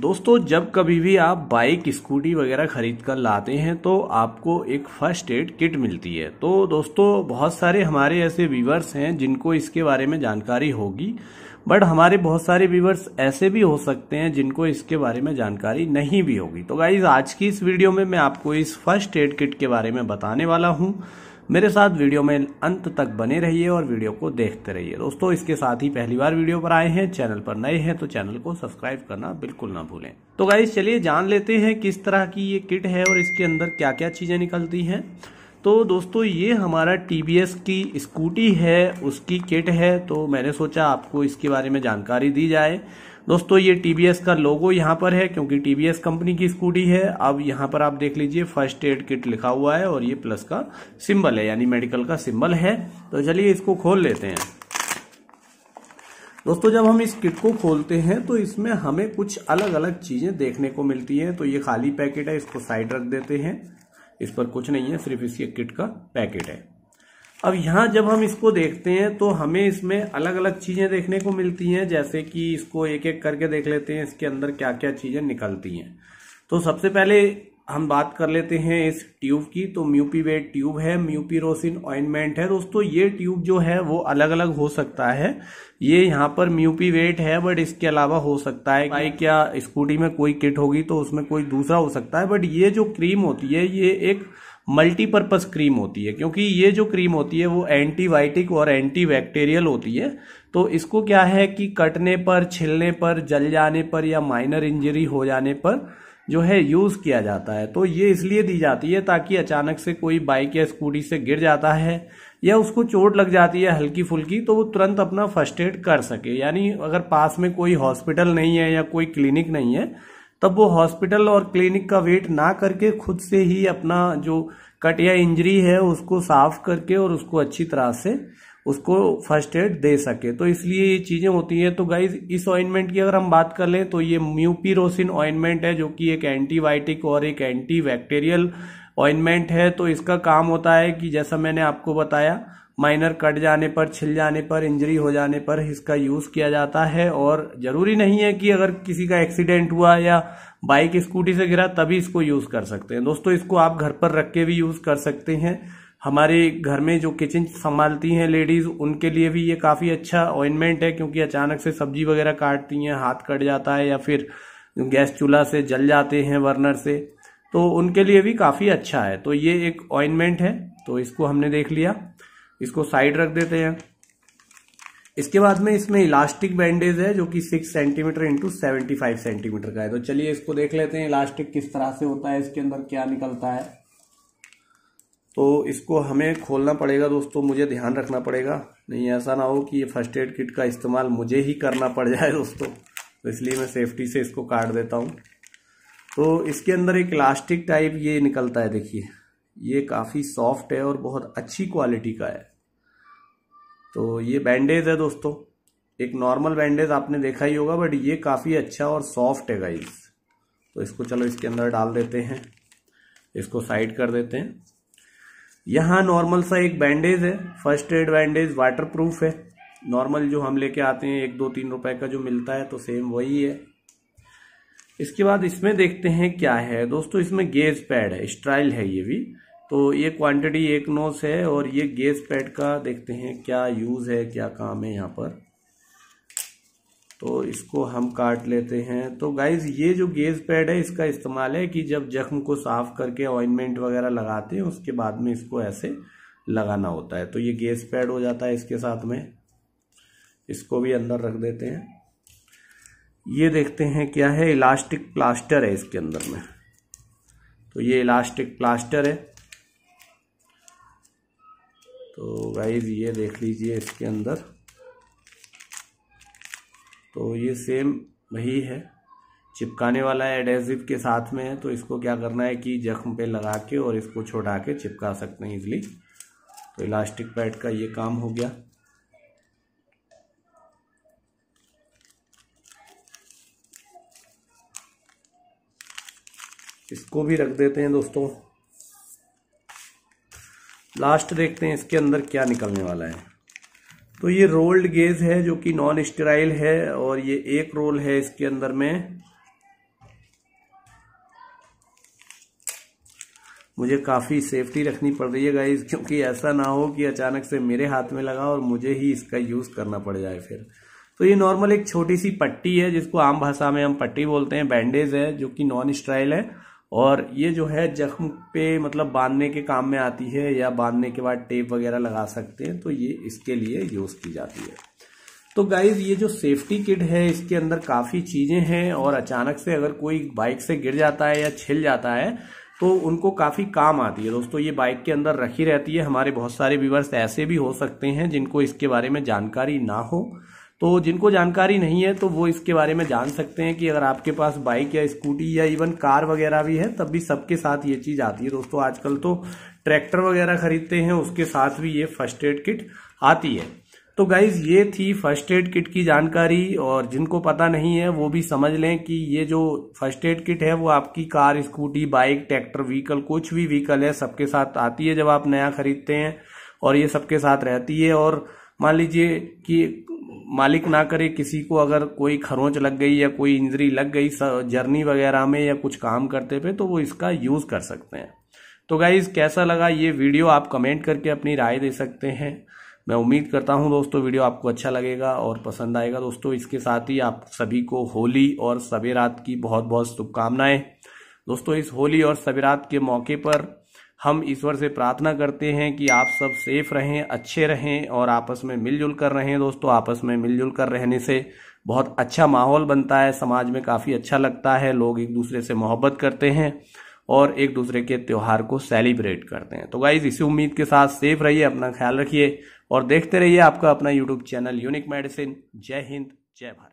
दोस्तों जब कभी भी आप बाइक स्कूटी वगैरह खरीद कर लाते हैं तो आपको एक फर्स्ट एड किट मिलती है तो दोस्तों बहुत सारे हमारे ऐसे व्यूवर्स हैं जिनको इसके बारे में जानकारी होगी बट हमारे बहुत सारे व्यूवर्स ऐसे भी हो सकते हैं जिनको इसके बारे में जानकारी नहीं भी होगी तो गाइज आज की इस वीडियो में मैं आपको इस फर्स्ट एड किट के बारे में बताने वाला हूँ मेरे साथ वीडियो में अंत तक बने रहिए और वीडियो को देखते रहिए दोस्तों इसके साथ ही पहली बार वीडियो पर आए हैं चैनल पर नए हैं तो चैनल को सब्सक्राइब करना बिल्कुल ना भूलें तो गाइज चलिए जान लेते हैं किस तरह की ये किट है और इसके अंदर क्या क्या चीज़ें निकलती हैं तो दोस्तों ये हमारा टी की स्कूटी है उसकी किट है तो मैंने सोचा आपको इसके बारे में जानकारी दी जाए दोस्तों ये टीबीएस का लोगो यहाँ पर है क्योंकि टीबीएस कंपनी की स्कूटी है अब यहाँ पर आप देख लीजिए फर्स्ट एड किट लिखा हुआ है और ये प्लस का सिंबल है यानी मेडिकल का सिंबल है तो चलिए इसको खोल लेते हैं दोस्तों जब हम इस किट को खोलते हैं तो इसमें हमें कुछ अलग अलग चीजें देखने को मिलती है तो ये खाली पैकेट है इसको साइड रख देते हैं इस पर कुछ नहीं है सिर्फ इसके किट का पैकेट है अब यहाँ जब हम इसको देखते हैं तो हमें इसमें अलग अलग चीजें देखने को मिलती हैं जैसे कि इसको एक एक करके देख लेते हैं इसके अंदर क्या क्या चीजें निकलती हैं तो सबसे पहले हम बात कर लेते हैं इस ट्यूब की तो म्यूपीवेट ट्यूब है म्यूपीरोसिन ऑइनमेंट है दोस्तों ये ट्यूब जो है वो अलग अलग हो सकता है ये यहाँ पर म्यूपीवेट है बट इसके अलावा हो सकता है बाइक क्या स्कूटी में कोई किट होगी तो उसमें कोई दूसरा हो सकता है बट ये जो क्रीम होती है ये एक मल्टीपर्पज़ क्रीम होती है क्योंकि ये जो क्रीम होती है वो एंटीबायोटिक और एंटी बैक्टेरियल होती है तो इसको क्या है कि कटने पर छिलने पर जल जाने पर या माइनर इंजरी हो जाने पर जो है यूज़ किया जाता है तो ये इसलिए दी जाती है ताकि अचानक से कोई बाइक या स्कूटी से गिर जाता है या उसको चोट लग जाती है हल्की फुल्की तो वो तुरंत अपना फर्स्ट एड कर सके यानी अगर पास में कोई हॉस्पिटल नहीं है या कोई क्लिनिक नहीं है तब वो हॉस्पिटल और क्लिनिक का वेट ना करके खुद से ही अपना जो कट या इंजरी है उसको साफ करके और उसको अच्छी तरह से उसको फर्स्ट एड दे सके तो इसलिए ये चीज़ें होती हैं तो गाइज इस ऑइनमेंट की अगर हम बात कर लें तो ये म्यूपीरोसिन ऑइनमेंट है जो कि एक एंटीबायोटिक और एक एंटी बैक्टेरियल ऑइनमेंट है तो इसका काम होता है कि जैसा मैंने आपको बताया माइनर कट जाने पर छिल जाने पर इंजरी हो जाने पर इसका यूज़ किया जाता है और ज़रूरी नहीं है कि अगर किसी का एक्सीडेंट हुआ या बाइक स्कूटी से गिरा तभी इसको यूज़ कर सकते हैं दोस्तों इसको आप घर पर रख के भी यूज़ कर सकते हैं हमारे घर में जो किचन संभालती हैं लेडीज़ उनके लिए भी ये काफ़ी अच्छा ऑइनमेंट है क्योंकि अचानक से सब्जी वगैरह काटती हैं हाथ कट जाता है या फिर गैस चूल्हा से जल जाते हैं वर्नर से तो उनके लिए भी काफ़ी अच्छा है तो ये एक ऑइनमेंट है तो इसको हमने देख लिया इसको साइड रख देते हैं इसके बाद में इसमें इलास्टिक बैंडेज है जो कि six centimetre into seventy five centimetre का है तो चलिए इसको देख लेते हैं इलास्टिक किस तरह से होता है इसके अंदर क्या निकलता है तो इसको हमें खोलना पड़ेगा दोस्तों मुझे ध्यान रखना पड़ेगा नहीं ऐसा ना हो कि ये फर्स्ट एड किट का इस्तेमाल मुझे ही करना पड़ जाए दोस्तों तो इसलिए मैं सेफ्टी से इसको काट देता हूँ तो इसके अंदर एक इलास्टिक टाइप ये निकलता है देखिए ये काफ़ी सॉफ्ट है और बहुत अच्छी क्वालिटी का है तो ये बैंडेज है दोस्तों एक नॉर्मल बैंडेज आपने देखा ही होगा बट ये काफ़ी अच्छा और सॉफ्ट है गाइस तो इसको चलो इसके अंदर डाल देते हैं इसको साइड कर देते हैं यहाँ नॉर्मल सा एक बैंडेज है first aid bandage waterproof है नॉर्मल जो हम लेके आते हैं एक दो तीन रुपए का जो मिलता है तो सेम वही है इसके बाद इसमें देखते हैं क्या है दोस्तों इसमें गेज पैड है स्ट्राइल है ये भी तो ये क्वांटिटी एक नोस है और ये गेज पैड का देखते हैं क्या यूज़ है क्या काम है यहाँ पर तो इसको हम काट लेते हैं तो गाइज ये जो गेज पैड है इसका इस्तेमाल है कि जब जख्म को साफ करके ऑइनमेंट वगैरह लगाते हैं उसके बाद में इसको ऐसे लगाना होता है तो ये गेज पैड हो जाता है इसके साथ में इसको भी अंदर रख देते हैं ये देखते हैं क्या है इलास्टिक प्लास्टर है इसके अंदर में तो ये इलास्टिक प्लास्टर है तो गाइज ये देख लीजिए इसके अंदर तो ये सेम वही है चिपकाने वाला है एडेसिव के साथ में है तो इसको क्या करना है कि जख्म पे लगा के और इसको छोड़ा के चिपका सकते हैं इजली तो इलास्टिक पैड का ये काम हो गया इसको भी रख देते हैं दोस्तों लास्ट देखते हैं इसके अंदर क्या निकलने वाला है तो ये रोल्ड गेज है जो कि नॉन स्टेराइल है और ये एक रोल है इसके अंदर में मुझे काफ़ी सेफ्टी रखनी पड़ रही है गाइज क्योंकि ऐसा ना हो कि अचानक से मेरे हाथ में लगा और मुझे ही इसका यूज़ करना पड़ जाए फिर तो ये नॉर्मल एक छोटी सी पट्टी है जिसको आम भाषा में हम पट्टी बोलते हैं बैंडेज है जो कि नॉन स्ट्राइल है और ये जो है जख्म पे मतलब बांधने के काम में आती है या बांधने के बाद टेप वगैरह लगा सकते हैं तो ये इसके लिए यूज़ की जाती है तो गाइज ये जो सेफ्टी किट है इसके अंदर काफ़ी चीज़ें हैं और अचानक से अगर कोई बाइक से गिर जाता है या छिल जाता है तो उनको काफ़ी काम आती है दोस्तों ये बाइक के अंदर रखी रहती है हमारे बहुत सारे व्यूवर्स ऐसे भी हो सकते हैं जिनको इसके बारे में जानकारी ना हो तो जिनको जानकारी नहीं है तो वो इसके बारे में जान सकते हैं कि अगर आपके पास बाइक या स्कूटी या इवन कार वगैरह भी है तब भी सबके साथ ये चीज़ आती है दोस्तों आजकल तो ट्रैक्टर वगैरह खरीदते हैं उसके साथ भी ये फर्स्ट एड किट आती है तो गाइज ये थी फर्स्ट एड किट की जानकारी और जिनको पता नहीं है वो भी समझ लें कि ये जो फर्स्ट एड किट है वो आपकी car scooty bike tractor vehicle कुछ भी व्हीकल है सबके साथ आती है जब आप नया खरीदते हैं और ये सबके साथ रहती है और मान लीजिए कि मालिक ना करे किसी को अगर कोई खरोंच लग गई या कोई इंजरी लग गई जर्नी वगैरह में या कुछ काम करते पे तो वो इसका यूज़ कर सकते हैं तो गाइज़ कैसा लगा ये वीडियो आप कमेंट करके अपनी राय दे सकते हैं मैं उम्मीद करता हूँ दोस्तों वीडियो आपको अच्छा लगेगा और पसंद आएगा दोस्तों इसके साथ ही आप सभी को होली और सवेरात की बहुत बहुत शुभकामनाएं दोस्तों इस होली और सवेरात के मौके पर हम ईश्वर से प्रार्थना करते हैं कि आप सब सेफ रहें अच्छे रहें और आपस में मिलजुल कर रहें दोस्तों आपस में मिलजुल कर रहने से बहुत अच्छा माहौल बनता है समाज में काफ़ी अच्छा लगता है लोग एक दूसरे से मोहब्बत करते हैं और एक दूसरे के त्यौहार को सेलिब्रेट करते हैं तो गाइज इसी उम्मीद के साथ सेफ रहिए अपना ख्याल रखिए और देखते रहिए आपका अपना यूट्यूब चैनल यूनिक मेडिसिन जय हिंद जय भारत